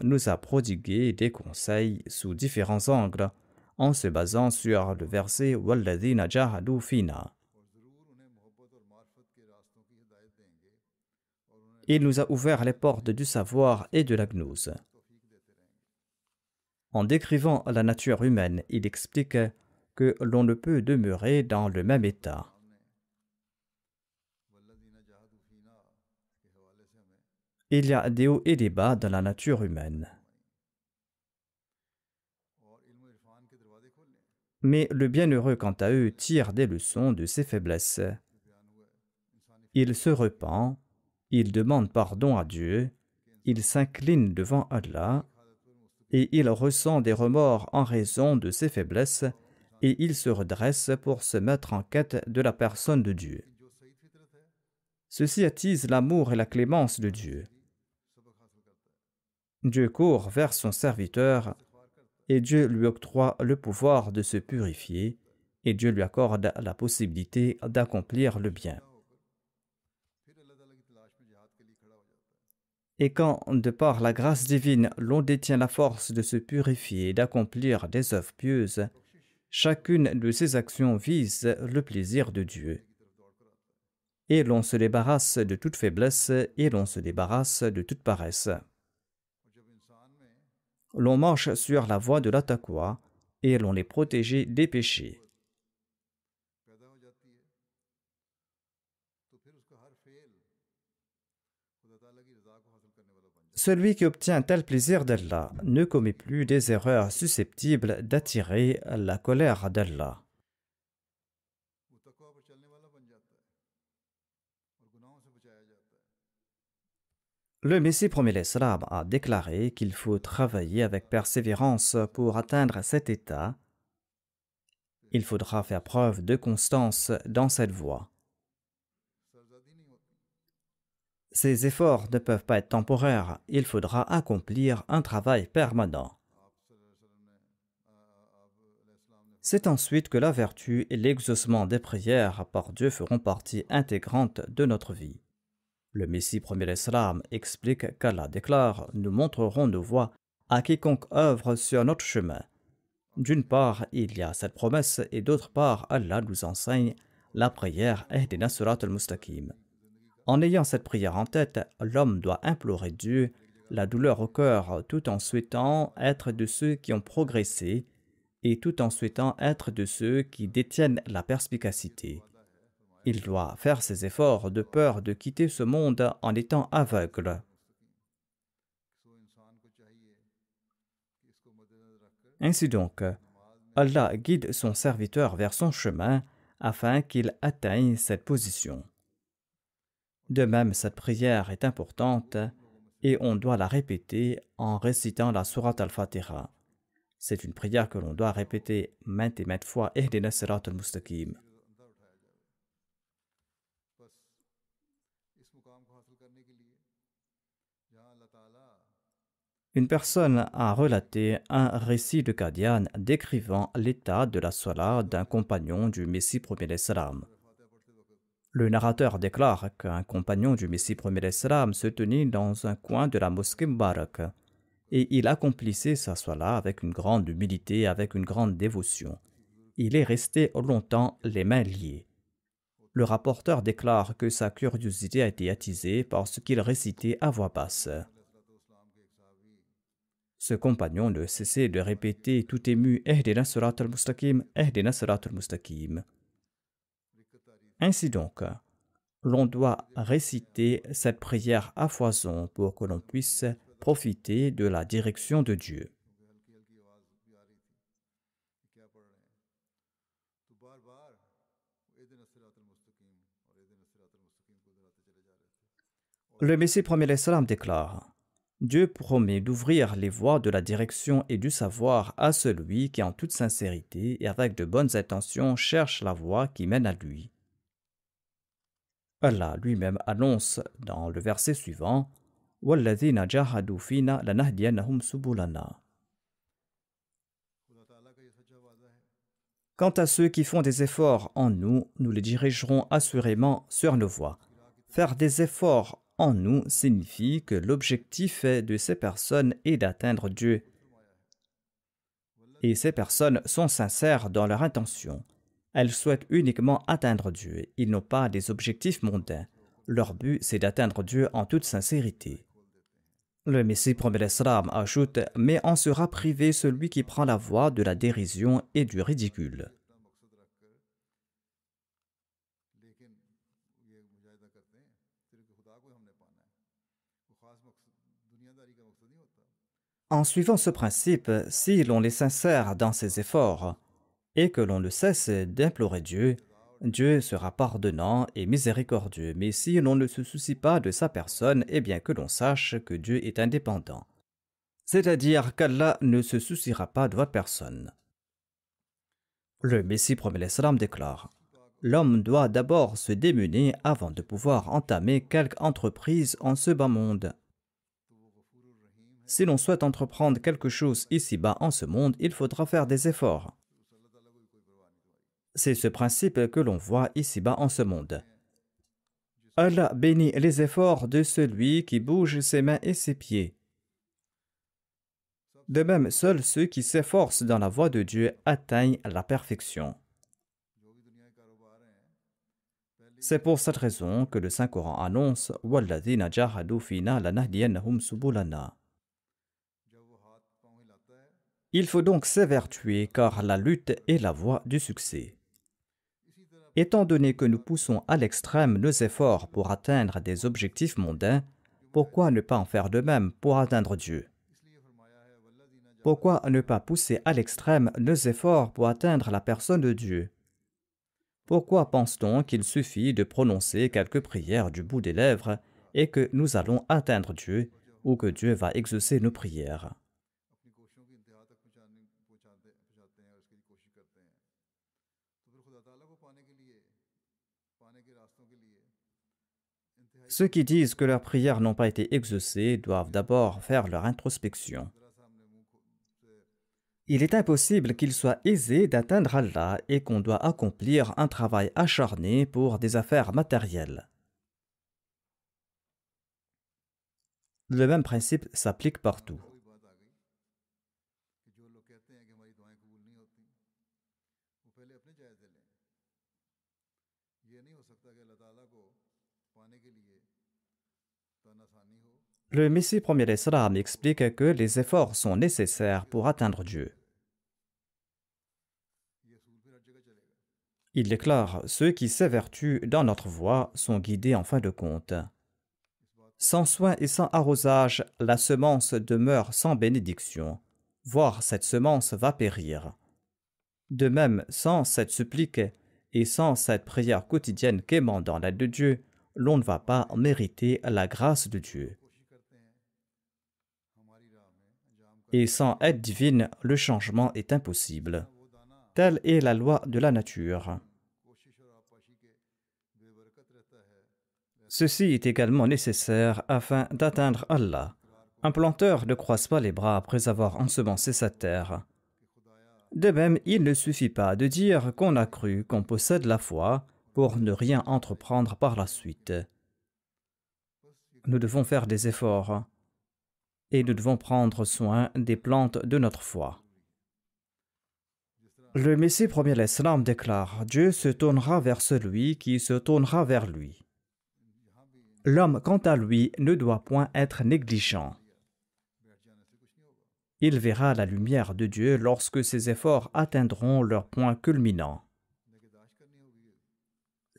nous a prodigué des conseils sous différents angles en se basant sur le verset Walladina Jahadu Fina. Il nous a ouvert les portes du savoir et de la gnose. En décrivant la nature humaine, il explique que l'on ne peut demeurer dans le même état. Il y a des hauts et des bas dans la nature humaine. Mais le bienheureux, quant à eux, tire des leçons de ses faiblesses. Il se repent, il demande pardon à Dieu, il s'incline devant Allah, et il ressent des remords en raison de ses faiblesses, et il se redresse pour se mettre en quête de la personne de Dieu. Ceci attise l'amour et la clémence de Dieu. Dieu court vers son serviteur et Dieu lui octroie le pouvoir de se purifier et Dieu lui accorde la possibilité d'accomplir le bien. Et quand, de par la grâce divine, l'on détient la force de se purifier et d'accomplir des œuvres pieuses, chacune de ces actions vise le plaisir de Dieu. Et l'on se débarrasse de toute faiblesse et l'on se débarrasse de toute paresse l'on marche sur la voie de l'attaqua et l'on est protégé des péchés. Celui qui obtient tel plaisir d'Allah ne commet plus des erreurs susceptibles d'attirer la colère d'Allah. Le Messie promet l'Islam a déclaré qu'il faut travailler avec persévérance pour atteindre cet état. Il faudra faire preuve de constance dans cette voie. Ces efforts ne peuvent pas être temporaires, il faudra accomplir un travail permanent. C'est ensuite que la vertu et l'exaucement des prières par Dieu feront partie intégrante de notre vie. Le Messie premier Islam explique qu'Allah déclare Nous montrerons nos voies à quiconque œuvre sur notre chemin. D'une part, il y a cette promesse, et d'autre part, Allah nous enseigne la prière Ehdina Surat al-Mustaqim. En ayant cette prière en tête, l'homme doit implorer Dieu la douleur au cœur tout en souhaitant être de ceux qui ont progressé et tout en souhaitant être de ceux qui détiennent la perspicacité. Il doit faire ses efforts de peur de quitter ce monde en étant aveugle. Ainsi donc, Allah guide son serviteur vers son chemin afin qu'il atteigne cette position. De même, cette prière est importante et on doit la répéter en récitant la surat al-Fatiha. C'est une prière que l'on doit répéter maintes et maintes fois. et al-mustaqim. Une personne a relaté un récit de Qadian décrivant l'état de la sola d'un compagnon du Messie premier Le narrateur déclare qu'un compagnon du Messie premier se tenait dans un coin de la mosquée Mbarak et il accomplissait sa sola avec une grande humilité, avec une grande dévotion. Il est resté longtemps les mains liées. Le rapporteur déclare que sa curiosité a été attisée par ce qu'il récitait à voix basse. Ce compagnon ne cessait de répéter tout ému Ehdina surat al-Mustaqim, Ehdina surat al-Mustaqim. Ainsi donc, l'on doit réciter cette prière à foison pour que l'on puisse profiter de la direction de Dieu. Le Messie premier l'Islam déclare Dieu promet d'ouvrir les voies de la direction et du savoir à celui qui en toute sincérité et avec de bonnes intentions cherche la voie qui mène à lui. Allah lui-même annonce dans le verset suivant Quant à ceux qui font des efforts en nous, nous les dirigerons assurément sur nos voies. Faire des efforts en nous signifie que l'objectif de ces personnes est d'atteindre Dieu. Et ces personnes sont sincères dans leur intention. Elles souhaitent uniquement atteindre Dieu. Ils n'ont pas des objectifs mondains. Leur but, c'est d'atteindre Dieu en toute sincérité. Le Messie promet l'Islam ajoute Mais en sera privé celui qui prend la voie de la dérision et du ridicule. En suivant ce principe, si l'on est sincère dans ses efforts et que l'on ne cesse d'implorer Dieu, Dieu sera pardonnant et miséricordieux. Mais si l'on ne se soucie pas de sa personne, eh bien que l'on sache que Dieu est indépendant. C'est-à-dire qu'Allah ne se souciera pas de votre personne. Le Messie premier l'eslam, déclare L'homme doit d'abord se démunir avant de pouvoir entamer quelque entreprise en ce bas monde. Si l'on souhaite entreprendre quelque chose ici-bas en ce monde, il faudra faire des efforts. C'est ce principe que l'on voit ici-bas en ce monde. Allah bénit les efforts de celui qui bouge ses mains et ses pieds. De même, seuls ceux qui s'efforcent dans la voie de Dieu atteignent la perfection. C'est pour cette raison que le Saint-Coran annonce « Walladina jahadu fina hum subulana » Il faut donc s'évertuer car la lutte est la voie du succès. Étant donné que nous poussons à l'extrême nos efforts pour atteindre des objectifs mondains, pourquoi ne pas en faire de même pour atteindre Dieu Pourquoi ne pas pousser à l'extrême nos efforts pour atteindre la personne de Dieu Pourquoi pense-t-on qu'il suffit de prononcer quelques prières du bout des lèvres et que nous allons atteindre Dieu ou que Dieu va exaucer nos prières Ceux qui disent que leurs prières n'ont pas été exaucées doivent d'abord faire leur introspection. Il est impossible qu'il soit aisé d'atteindre Allah et qu'on doit accomplir un travail acharné pour des affaires matérielles. Le même principe s'applique partout. Le Messie premier d'Islam explique que les efforts sont nécessaires pour atteindre Dieu. Il déclare Ceux qui s'évertuent dans notre voie sont guidés en fin de compte. Sans soin et sans arrosage, la semence demeure sans bénédiction, voire cette semence va périr. De même, sans cette supplique et sans cette prière quotidienne dans l'aide de Dieu, l'on ne va pas mériter la grâce de Dieu. et sans aide divine, le changement est impossible. Telle est la loi de la nature. Ceci est également nécessaire afin d'atteindre Allah. Un planteur ne croise pas les bras après avoir ensemencé sa terre. De même, il ne suffit pas de dire qu'on a cru qu'on possède la foi pour ne rien entreprendre par la suite. Nous devons faire des efforts et nous devons prendre soin des plantes de notre foi. Le Messie premier l'Islam déclare Dieu se tournera vers celui qui se tournera vers lui. L'homme, quant à lui, ne doit point être négligent. Il verra la lumière de Dieu lorsque ses efforts atteindront leur point culminant.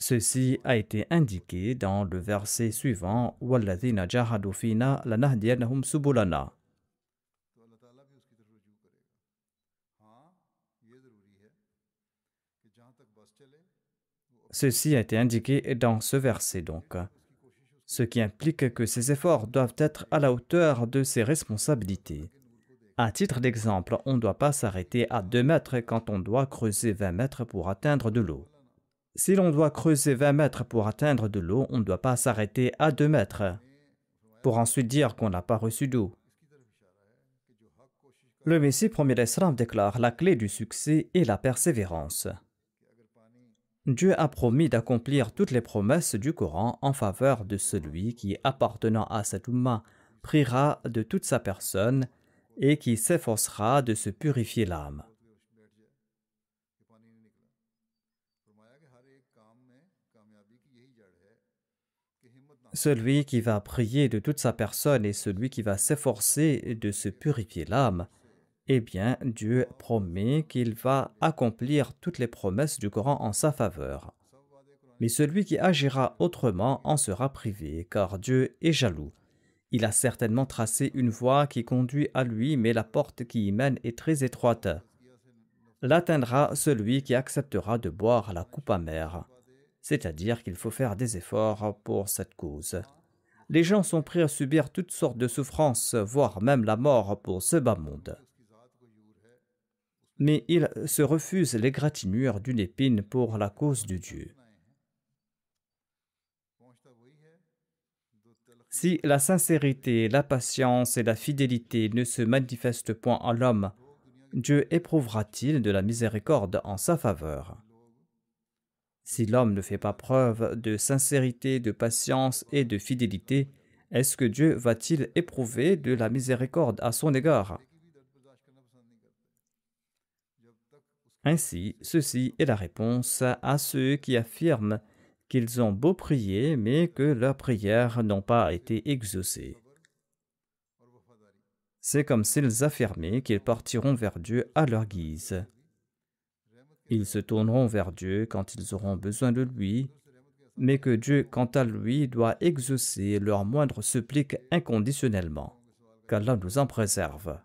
Ceci a été indiqué dans le verset suivant Walladina Jahadufina lanahdiyanahum subulana. Ceci a été indiqué dans ce verset donc, ce qui implique que ces efforts doivent être à la hauteur de ses responsabilités. À titre d'exemple, on ne doit pas s'arrêter à 2 mètres quand on doit creuser 20 mètres pour atteindre de l'eau. Si l'on doit creuser 20 mètres pour atteindre de l'eau, on ne doit pas s'arrêter à 2 mètres pour ensuite dire qu'on n'a pas reçu d'eau. Le Messie premier d'Islam déclare la clé du succès est la persévérance. Dieu a promis d'accomplir toutes les promesses du Coran en faveur de celui qui, appartenant à cette humain, priera de toute sa personne et qui s'efforcera de se purifier l'âme. Celui qui va prier de toute sa personne et celui qui va s'efforcer de se purifier l'âme, eh bien Dieu promet qu'il va accomplir toutes les promesses du Coran en sa faveur. Mais celui qui agira autrement en sera privé, car Dieu est jaloux. Il a certainement tracé une voie qui conduit à lui, mais la porte qui y mène est très étroite. L'atteindra celui qui acceptera de boire la coupe amère c'est-à-dire qu'il faut faire des efforts pour cette cause. Les gens sont prêts à subir toutes sortes de souffrances, voire même la mort pour ce bas monde. Mais ils se refusent l'égratignure d'une épine pour la cause de Dieu. Si la sincérité, la patience et la fidélité ne se manifestent point en l'homme, Dieu éprouvera-t-il de la miséricorde en sa faveur si l'homme ne fait pas preuve de sincérité, de patience et de fidélité, est-ce que Dieu va-t-il éprouver de la miséricorde à son égard Ainsi, ceci est la réponse à ceux qui affirment qu'ils ont beau prier, mais que leurs prières n'ont pas été exaucées. C'est comme s'ils affirmaient qu'ils partiront vers Dieu à leur guise. Ils se tourneront vers Dieu quand ils auront besoin de lui, mais que Dieu, quant à lui, doit exaucer leur moindre supplique inconditionnellement. Qu'Allah nous en préserve.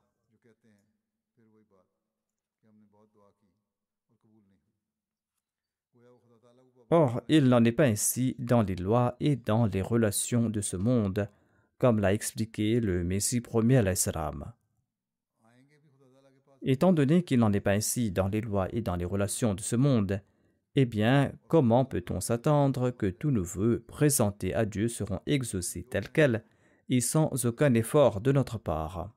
Or, il n'en est pas ainsi dans les lois et dans les relations de ce monde, comme l'a expliqué le Messie premier à l'Islam. Étant donné qu'il n'en est pas ainsi dans les lois et dans les relations de ce monde, eh bien, comment peut-on s'attendre que tous nos voeux présentés à Dieu seront exaucés tels quels et sans aucun effort de notre part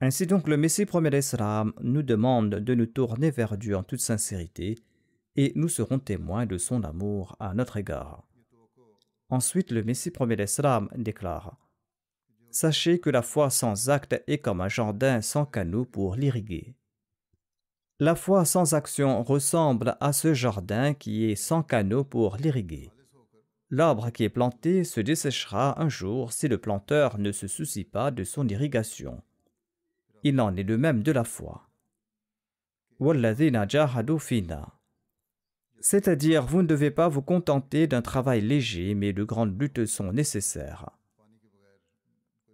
Ainsi donc, le Messie premier l'islam, nous demande de nous tourner vers Dieu en toute sincérité et nous serons témoins de son amour à notre égard. Ensuite, le Messie premier d'Islam déclare Sachez que la foi sans acte est comme un jardin sans canaux pour l'irriguer. La foi sans action ressemble à ce jardin qui est sans canaux pour l'irriguer. L'arbre qui est planté se desséchera un jour si le planteur ne se soucie pas de son irrigation. Il en est de même de la foi. C'est-à-dire, vous ne devez pas vous contenter d'un travail léger, mais de grandes luttes sont nécessaires.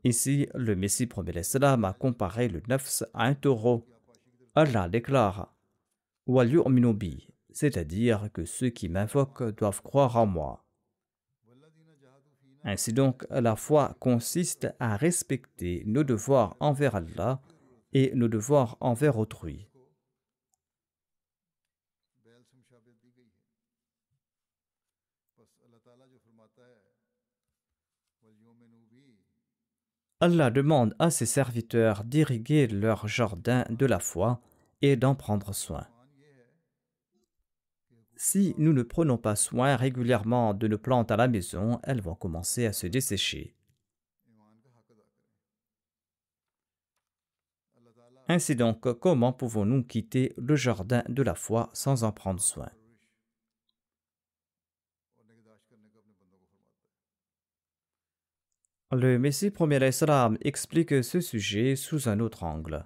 Ici, le Messie premier l'Islam a comparé le nafs à un taureau. Allah déclare c'est-à-dire que ceux qui m'invoquent doivent croire en moi. Ainsi donc, la foi consiste à respecter nos devoirs envers Allah et nos devoirs envers autrui. Allah demande à ses serviteurs d'irriguer leur jardin de la foi et d'en prendre soin. Si nous ne prenons pas soin régulièrement de nos plantes à la maison, elles vont commencer à se dessécher. Ainsi donc, comment pouvons-nous quitter le jardin de la foi sans en prendre soin Le Messie premier Islam explique ce sujet sous un autre angle.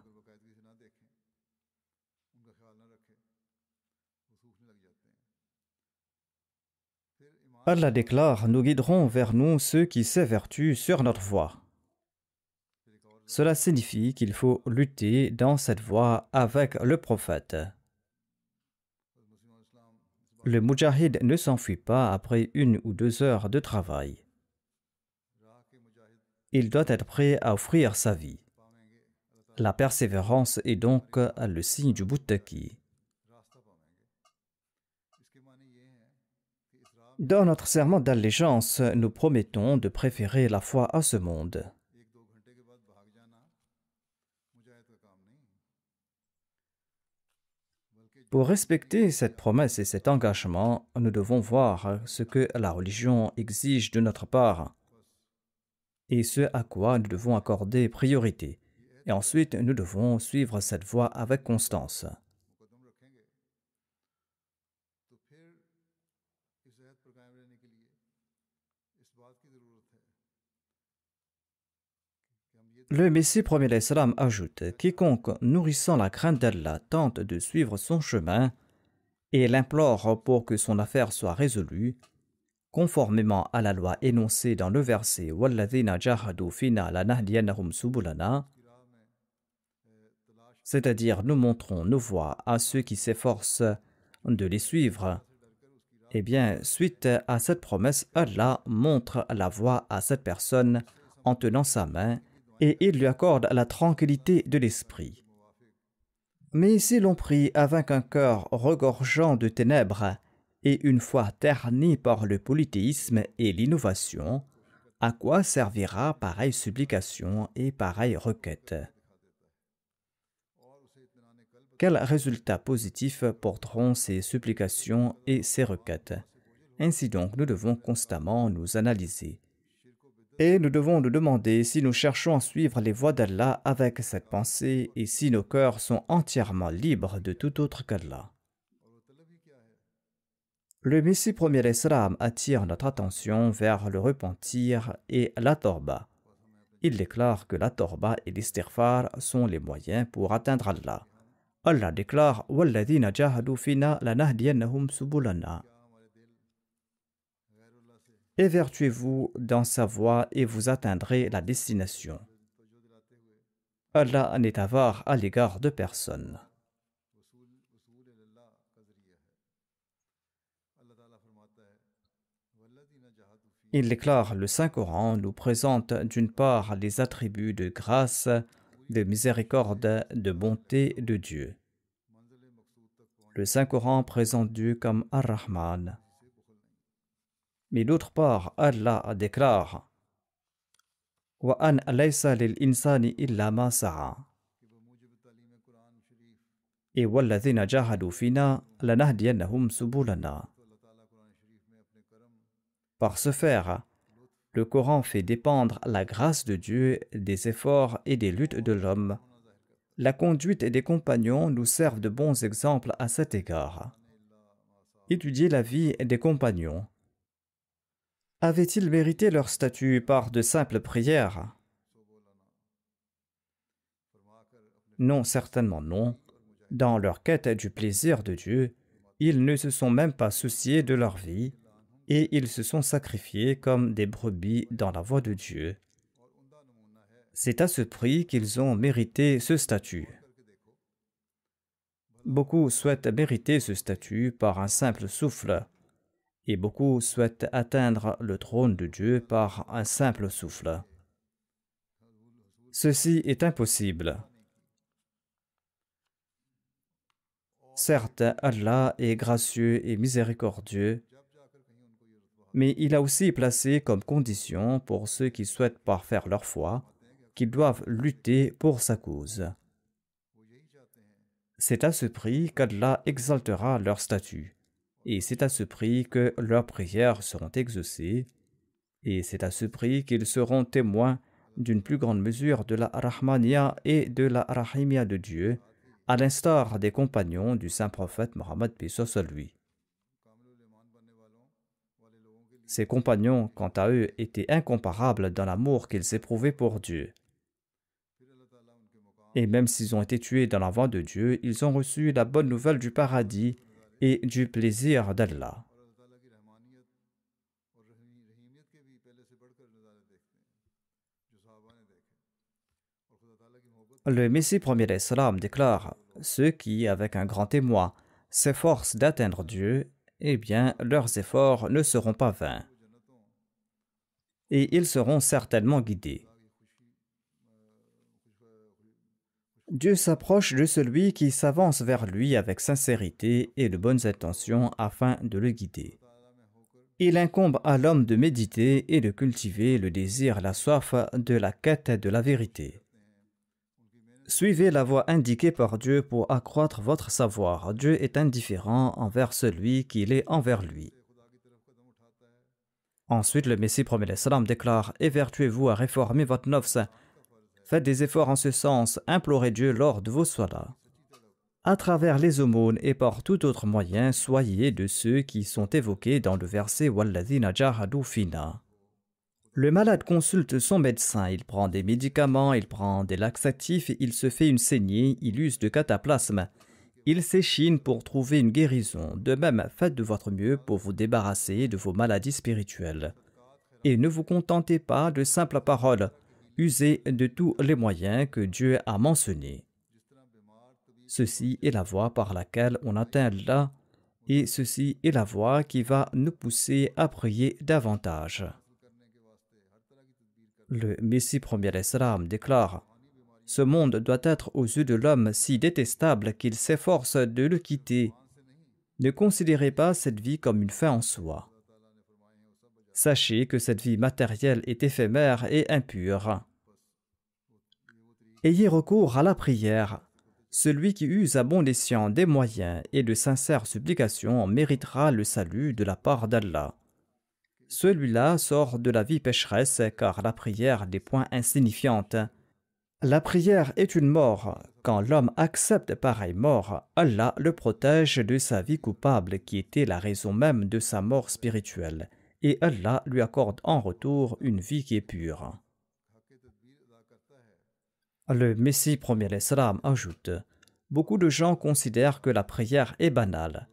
Allah déclare, nous guiderons vers nous ceux qui s'évertuent sur notre voie. Cela signifie qu'il faut lutter dans cette voie avec le prophète. Le Mujahid ne s'enfuit pas après une ou deux heures de travail il doit être prêt à offrir sa vie. La persévérance est donc le signe du Buttaki. Dans notre serment d'allégeance, nous promettons de préférer la foi à ce monde. Pour respecter cette promesse et cet engagement, nous devons voir ce que la religion exige de notre part et ce à quoi nous devons accorder priorité. Et ensuite, nous devons suivre cette voie avec constance. Le Messie premier salam ajoute Quiconque nourrissant la crainte d'Allah tente de suivre son chemin et l'implore pour que son affaire soit résolue, conformément à la loi énoncée dans le verset fina c'est-à-dire nous montrons nos voies à ceux qui s'efforcent de les suivre. Eh bien, suite à cette promesse, Allah montre la voie à cette personne en tenant sa main et il lui accorde la tranquillité de l'esprit. Mais si l'on prie avec un cœur regorgeant de ténèbres, et une fois terni par le polythéisme et l'innovation, à quoi servira pareille supplication et pareille requête Quels résultats positifs porteront ces supplications et ces requêtes Ainsi donc, nous devons constamment nous analyser. Et nous devons nous demander si nous cherchons à suivre les voies d'Allah avec cette pensée et si nos cœurs sont entièrement libres de tout autre qu'Allah. Le Messie premier Islam attire notre attention vers le repentir et la torba. Il déclare que la torba et l'istighfar sont les moyens pour atteindre Allah. Allah déclare Et vertuez Évertuez-vous dans sa voie et vous atteindrez la destination. Allah n'est avare à l'égard de personne. Il déclare le Saint-Coran nous présente d'une part les attributs de grâce, de miséricorde, de bonté de Dieu. Le Saint-Coran présente Dieu comme Ar-Rahman. Mais d'autre part, Allah déclare et ce faire, le Coran fait dépendre la grâce de Dieu des efforts et des luttes de l'homme. La conduite des compagnons nous servent de bons exemples à cet égard. Étudiez la vie des compagnons. Avaient-ils mérité leur statut par de simples prières Non, certainement non. Dans leur quête du plaisir de Dieu, ils ne se sont même pas souciés de leur vie, et ils se sont sacrifiés comme des brebis dans la voie de Dieu. C'est à ce prix qu'ils ont mérité ce statut. Beaucoup souhaitent mériter ce statut par un simple souffle, et beaucoup souhaitent atteindre le trône de Dieu par un simple souffle. Ceci est impossible. Certes, Allah est gracieux et miséricordieux, mais il a aussi placé comme condition pour ceux qui souhaitent parfaire leur foi qu'ils doivent lutter pour sa cause. C'est à ce prix qu'Allah exaltera leur statut, et c'est à ce prix que leurs prières seront exaucées, et c'est à ce prix qu'ils seront témoins d'une plus grande mesure de la Rahmania et de la Rahimia de Dieu, à l'instar des compagnons du saint prophète Mohammed lui. Ses compagnons, quant à eux, étaient incomparables dans l'amour qu'ils éprouvaient pour Dieu. Et même s'ils ont été tués dans l'avant de Dieu, ils ont reçu la bonne nouvelle du paradis et du plaisir d'Allah. Le Messie premier salam déclare Ceux qui, avec un grand témoin, s'efforcent d'atteindre Dieu, eh bien leurs efforts ne seront pas vains. Et ils seront certainement guidés. Dieu s'approche de celui qui s'avance vers lui avec sincérité et de bonnes intentions afin de le guider. Il incombe à l'homme de méditer et de cultiver le désir, la soif de la quête de la vérité. Suivez la voie indiquée par Dieu pour accroître votre savoir. Dieu est indifférent envers celui qu'il est envers lui. Ensuite, le Messie promet Salam déclare Évertuez-vous à réformer votre nofs. Faites des efforts en ce sens, implorez Dieu lors de vos salats. À travers les aumônes et par tout autre moyen, soyez de ceux qui sont évoqués dans le verset Walladina fina ». Le malade consulte son médecin, il prend des médicaments, il prend des laxatifs, il se fait une saignée, il use de cataplasmes. Il s'échine pour trouver une guérison. De même, faites de votre mieux pour vous débarrasser de vos maladies spirituelles. Et ne vous contentez pas de simples paroles. Usez de tous les moyens que Dieu a mentionnés. Ceci est la voie par laquelle on atteint là, et ceci est la voie qui va nous pousser à prier davantage. Le Messie premier Islam déclare Ce monde doit être aux yeux de l'homme si détestable qu'il s'efforce de le quitter. Ne considérez pas cette vie comme une fin en soi. Sachez que cette vie matérielle est éphémère et impure. Ayez recours à la prière. Celui qui use à bon escient des moyens et de sincères supplications méritera le salut de la part d'Allah celui-là sort de la vie pécheresse car la prière n'est point insignifiante. La prière est une mort. Quand l'homme accepte pareille mort, Allah le protège de sa vie coupable qui était la raison même de sa mort spirituelle, et Allah lui accorde en retour une vie qui est pure. Le Messie premier l'Islam ajoute Beaucoup de gens considèrent que la prière est banale.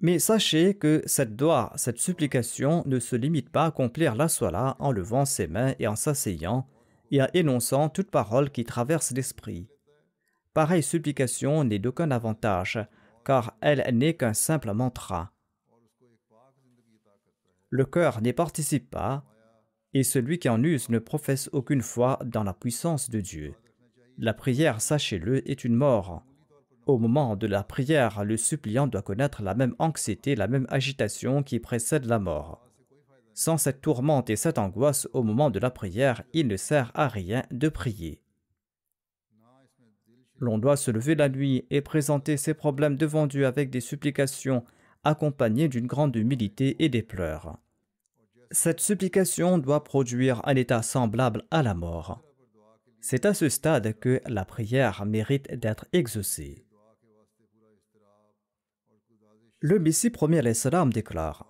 Mais sachez que cette doigt, cette supplication, ne se limite pas à accomplir la sola en levant ses mains et en s'asseyant, et en énonçant toute parole qui traverse l'esprit. Pareille supplication n'est d'aucun avantage, car elle n'est qu'un simple mantra. Le cœur n'y participe pas, et celui qui en use ne professe aucune foi dans la puissance de Dieu. La prière, sachez-le, est une mort. Au moment de la prière, le suppliant doit connaître la même anxiété, la même agitation qui précède la mort. Sans cette tourmente et cette angoisse au moment de la prière, il ne sert à rien de prier. L'on doit se lever la nuit et présenter ses problèmes devant Dieu avec des supplications, accompagnées d'une grande humilité et des pleurs. Cette supplication doit produire un état semblable à la mort. C'est à ce stade que la prière mérite d'être exaucée. Le Messie premier salam déclare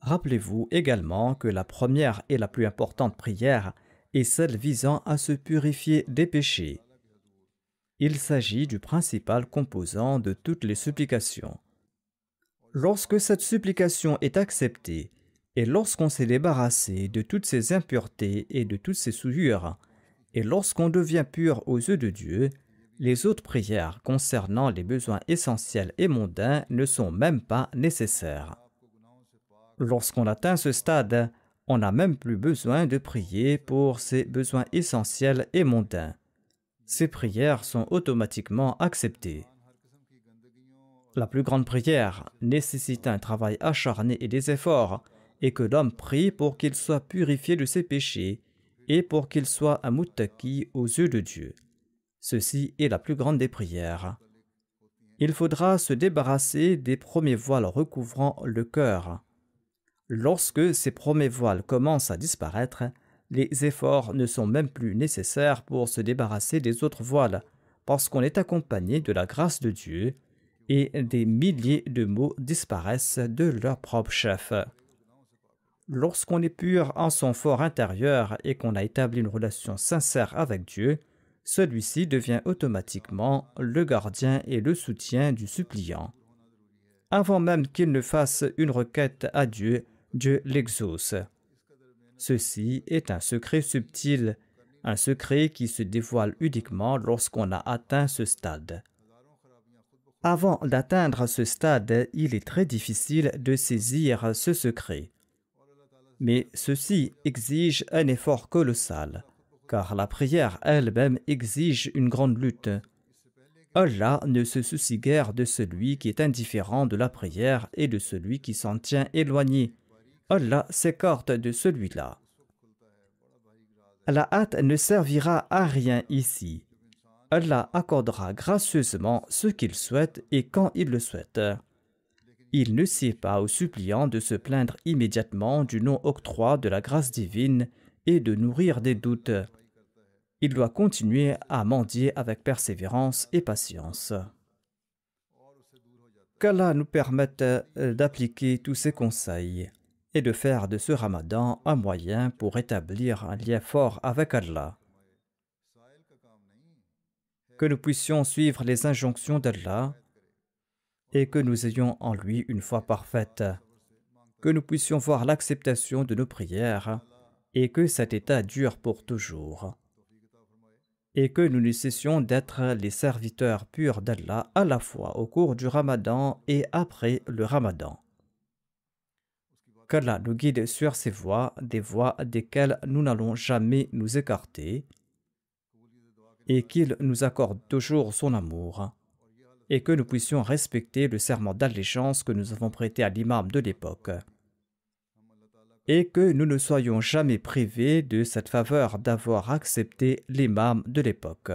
Rappelez-vous également que la première et la plus importante prière est celle visant à se purifier des péchés. Il s'agit du principal composant de toutes les supplications. Lorsque cette supplication est acceptée, et lorsqu'on s'est débarrassé de toutes ses impuretés et de toutes ses souillures, et lorsqu'on devient pur aux yeux de Dieu, les autres prières concernant les besoins essentiels et mondains ne sont même pas nécessaires. Lorsqu'on atteint ce stade, on n'a même plus besoin de prier pour ces besoins essentiels et mondains. Ces prières sont automatiquement acceptées. La plus grande prière nécessite un travail acharné et des efforts, et que l'homme prie pour qu'il soit purifié de ses péchés et pour qu'il soit un aux yeux de Dieu. Ceci est la plus grande des prières. Il faudra se débarrasser des premiers voiles recouvrant le cœur. Lorsque ces premiers voiles commencent à disparaître, les efforts ne sont même plus nécessaires pour se débarrasser des autres voiles, parce qu'on est accompagné de la grâce de Dieu, et des milliers de mots disparaissent de leur propre chef. Lorsqu'on est pur en son fort intérieur et qu'on a établi une relation sincère avec Dieu, celui-ci devient automatiquement le gardien et le soutien du suppliant. Avant même qu'il ne fasse une requête à Dieu, Dieu l'exauce. Ceci est un secret subtil, un secret qui se dévoile uniquement lorsqu'on a atteint ce stade. Avant d'atteindre ce stade, il est très difficile de saisir ce secret. Mais ceci exige un effort colossal car la prière elle-même exige une grande lutte. Allah ne se soucie guère de celui qui est indifférent de la prière et de celui qui s'en tient éloigné. Allah s'écarte de celui-là. La hâte ne servira à rien ici. Allah accordera gracieusement ce qu'il souhaite et quand il le souhaite. Il ne sied pas aux suppliants de se plaindre immédiatement du non-octroi de la grâce divine et de nourrir des doutes il doit continuer à mendier avec persévérance et patience. Qu'Allah nous permette euh, d'appliquer tous ces conseils et de faire de ce ramadan un moyen pour établir un lien fort avec Allah. Que nous puissions suivre les injonctions d'Allah et que nous ayons en lui une foi parfaite. Que nous puissions voir l'acceptation de nos prières et que cet état dure pour toujours et que nous ne cessions d'être les serviteurs purs d'Allah à la fois au cours du ramadan et après le ramadan. Qu'Allah nous guide sur ces voies, des voies desquelles nous n'allons jamais nous écarter, et qu'il nous accorde toujours son amour, et que nous puissions respecter le serment d'allégeance que nous avons prêté à l'imam de l'époque et que nous ne soyons jamais privés de cette faveur d'avoir accepté l'imam de l'époque.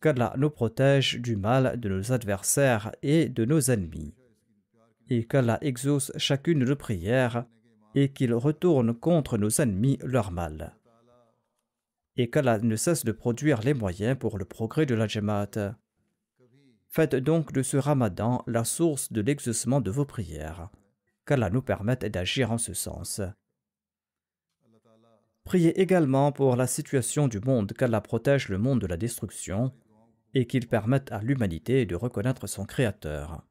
Qu'Allah nous protège du mal de nos adversaires et de nos ennemis, et qu'Allah exauce chacune de nos prières, et qu'il retourne contre nos ennemis leur mal, et qu'Allah ne cesse de produire les moyens pour le progrès de la Jamaat. Faites donc de ce ramadan la source de l'exaucement de vos prières qu'Allah nous permette d'agir en ce sens. Priez également pour la situation du monde, qu'Allah protège le monde de la destruction et qu'il permette à l'humanité de reconnaître son Créateur.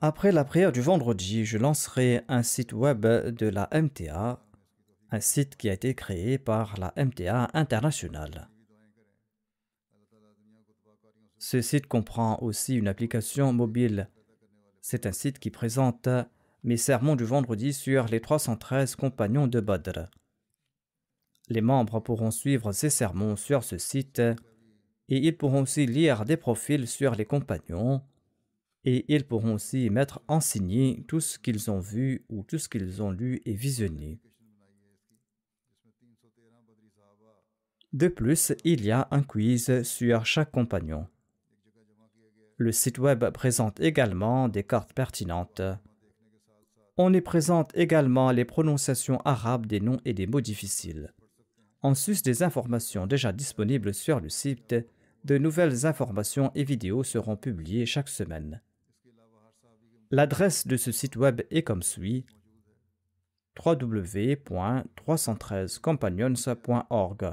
Après la prière du vendredi, je lancerai un site web de la MTA, un site qui a été créé par la MTA internationale. Ce site comprend aussi une application mobile. C'est un site qui présente mes sermons du vendredi sur les 313 compagnons de Badr. Les membres pourront suivre ces sermons sur ce site et ils pourront aussi lire des profils sur les compagnons et ils pourront aussi mettre en signé tout ce qu'ils ont vu ou tout ce qu'ils ont lu et visionné. De plus, il y a un quiz sur chaque compagnon. Le site web présente également des cartes pertinentes. On y présente également les prononciations arabes des noms et des mots difficiles. En sus des informations déjà disponibles sur le site, de nouvelles informations et vidéos seront publiées chaque semaine. L'adresse de ce site web est comme suit www.313companions.org.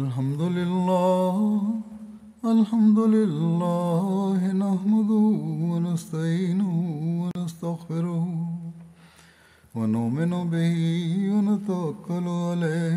الحمد لله الحمد لله نحمده ونستعينه ونستغفره ونؤمن به ونتوكل عليه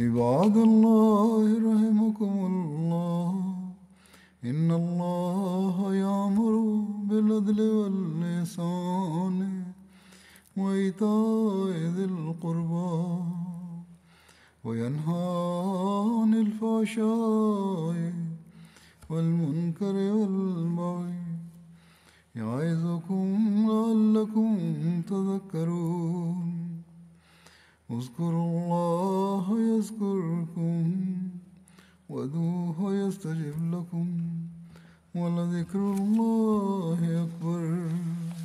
عباد الله رحمكم الله إن الله يأمر بالعدل واللسان وإيتاء ذي القربى وينهى عن الفحشاء والمنكر والبغي يعظكم لعلكم تذكرون اذكروا الله يذكركم ودوه يستجب لكم ولذكر الله أكبر